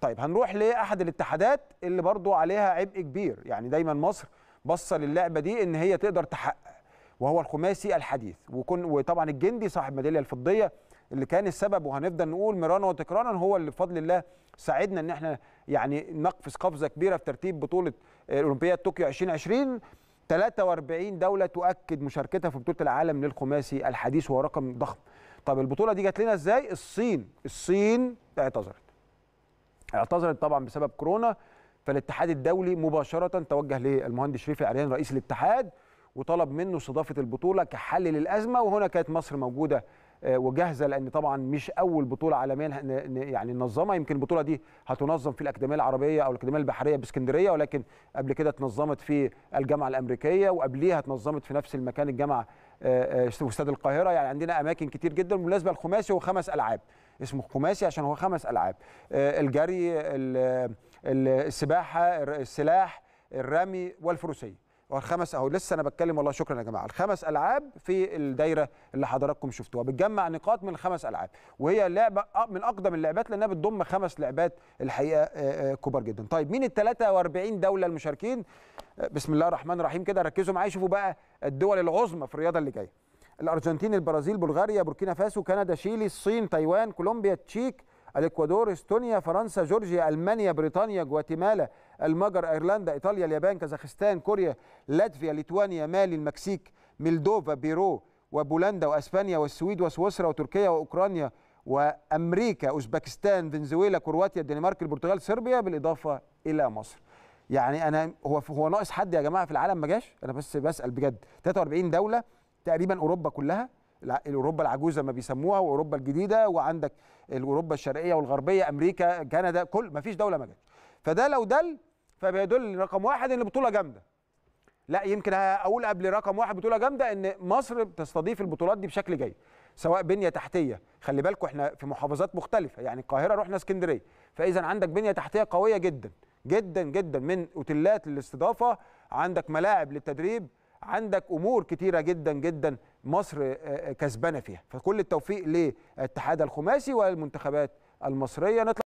طيب هنروح لاحد الاتحادات اللي برضو عليها عبء كبير يعني دايما مصر باصه للعبه دي ان هي تقدر تحقق وهو الخماسي الحديث وكن وطبعا الجندي صاحب ميداليه الفضيه اللي كان السبب وهنفضل نقول مرانا وتكرارا هو اللي بفضل الله ساعدنا ان احنا يعني نقفز قفزه كبيره في ترتيب بطوله اولمبياد طوكيو 2020 43 دوله تؤكد مشاركتها في بطوله العالم للخماسي الحديث وهو رقم ضخم طب البطوله دي جات لنا ازاي الصين الصين اعتذرت اعتذرت طبعا بسبب كورونا فالاتحاد الدولي مباشره توجه للمهندس شريف العريان رئيس الاتحاد وطلب منه استضافه البطوله كحل للازمه وهنا كانت مصر موجوده آه، وجاهزه لان طبعا مش اول بطوله عالميه يعني ننظمها يمكن البطوله دي هتنظم في الاكاديميه العربيه او الاكاديميه البحريه باسكندريه ولكن قبل كده اتنظمت في الجامعه الامريكيه وقبليها اتنظمت في نفس المكان الجامعه في آه، آه، استاد القاهره يعني عندنا اماكن كتير جدا بالمناسبه الخماسي هو خمس العاب اسمه خماسي عشان هو خمس العاب الجري السباحه السلاح الرمي والفروسيه والخمس اهو لسه انا بتكلم والله شكرا يا جماعه الخمس العاب في الدايره اللي حضراتكم شفتوها بتجمع نقاط من الخمس العاب وهي لعبه من اقدم اللعبات لانها بتضم خمس لعبات الحقيقه كبار جدا طيب مين ال 43 دوله المشاركين بسم الله الرحمن الرحيم كده ركزوا معايا شوفوا بقى الدول العظمى في الرياضه اللي جايه الارجنتين البرازيل بلغاريا بوركينا فاسو كندا شيلي الصين تايوان كولومبيا تشيك الاكوادور استونيا فرنسا جورجيا المانيا بريطانيا جواتيمالا المجر ايرلندا ايطاليا اليابان كازاخستان كوريا لاتفيا ليتوانيا مالي المكسيك ملدوفا بيرو وبولندا واسبانيا والسويد وسويسرا وتركيا واوكرانيا وامريكا اوزبكستان فنزويلا كرواتيا الدنمارك البرتغال صربيا بالاضافه الى مصر يعني انا هو هو ناقص حد يا جماعه في العالم ما جاش انا بس بسال بجد 43 دوله تقريبا اوروبا كلها اوروبا العجوزه ما بيسموها واوروبا الجديده وعندك اوروبا الشرقيه والغربيه امريكا كندا كل ما فيش دوله ما جاتش فده لو دل فبيدل رقم واحد ان البطوله جامده لا يمكن اقول قبل رقم واحد بطوله جامده ان مصر بتستضيف البطولات دي بشكل جيد سواء بنيه تحتيه خلي بالكم احنا في محافظات مختلفه يعني القاهره رحنا اسكندريه فاذا عندك بنيه تحتيه قويه جدا جدا جدا من اوتيلات للاستضافه عندك ملاعب للتدريب عندك امور كتيره جدا جدا مصر آه، آه، كسبانه فيها فكل التوفيق للاتحاد الخماسي والمنتخبات المصريه نطلع